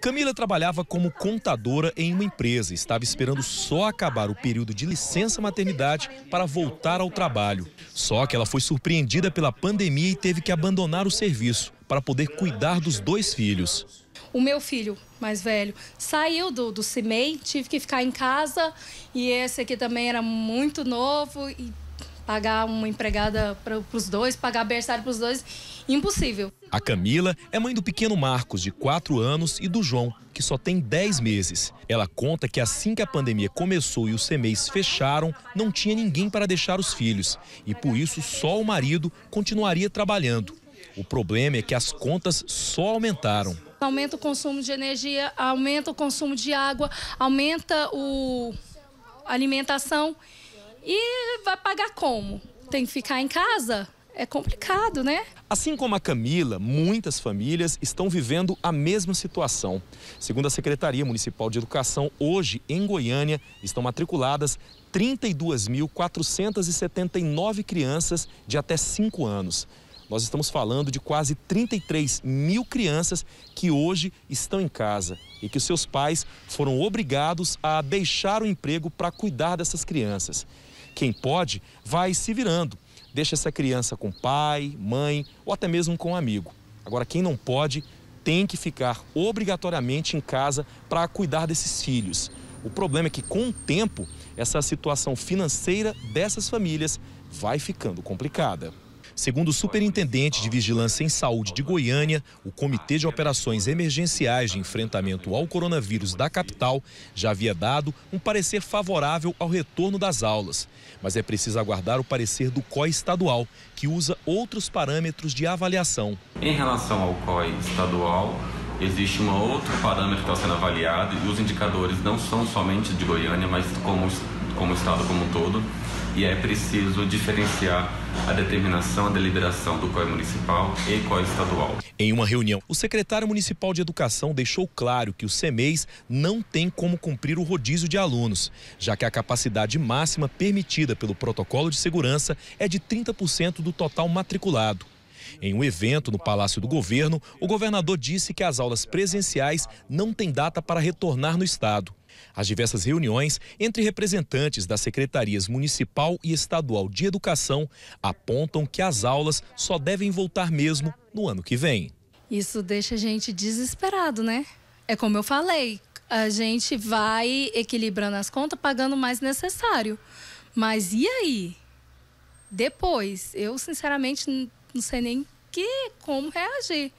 Camila trabalhava como contadora em uma empresa e estava esperando só acabar o período de licença maternidade para voltar ao trabalho. Só que ela foi surpreendida pela pandemia e teve que abandonar o serviço para poder cuidar dos dois filhos. O meu filho mais velho saiu do, do CIMEI, tive que ficar em casa e esse aqui também era muito novo e pagar uma empregada para os dois, pagar berçário para os dois, impossível. A Camila é mãe do pequeno Marcos, de 4 anos, e do João, que só tem 10 meses. Ela conta que assim que a pandemia começou e os CMEs fecharam, não tinha ninguém para deixar os filhos. E por isso só o marido continuaria trabalhando. O problema é que as contas só aumentaram. Aumenta o consumo de energia, aumenta o consumo de água, aumenta o alimentação. E vai pagar como? Tem que ficar em casa? é complicado, né? Assim como a Camila, muitas famílias estão vivendo a mesma situação. Segundo a Secretaria Municipal de Educação, hoje em Goiânia estão matriculadas 32.479 crianças de até 5 anos. Nós estamos falando de quase 33 mil crianças que hoje estão em casa e que seus pais foram obrigados a deixar o emprego para cuidar dessas crianças. Quem pode vai se virando deixa essa criança com pai, mãe ou até mesmo com um amigo. Agora, quem não pode tem que ficar obrigatoriamente em casa para cuidar desses filhos. O problema é que, com o tempo, essa situação financeira dessas famílias vai ficando complicada. Segundo o superintendente de Vigilância em Saúde de Goiânia, o Comitê de Operações Emergenciais de Enfrentamento ao Coronavírus da capital já havia dado um parecer favorável ao retorno das aulas. Mas é preciso aguardar o parecer do COI estadual, que usa outros parâmetros de avaliação. Em relação ao COI estadual, existe um outro parâmetro que está sendo avaliado e os indicadores não são somente de Goiânia, mas como como o Estado como um todo, e é preciso diferenciar a determinação, a deliberação do COE municipal e COE estadual. Em uma reunião, o secretário municipal de Educação deixou claro que o CEMEIS não tem como cumprir o rodízio de alunos, já que a capacidade máxima permitida pelo protocolo de segurança é de 30% do total matriculado. Em um evento no Palácio do Governo, o governador disse que as aulas presenciais não têm data para retornar no estado. As diversas reuniões entre representantes das secretarias municipal e estadual de educação apontam que as aulas só devem voltar mesmo no ano que vem. Isso deixa a gente desesperado, né? É como eu falei, a gente vai equilibrando as contas, pagando o mais necessário. Mas e aí? Depois, eu sinceramente não sei nem que como reagir.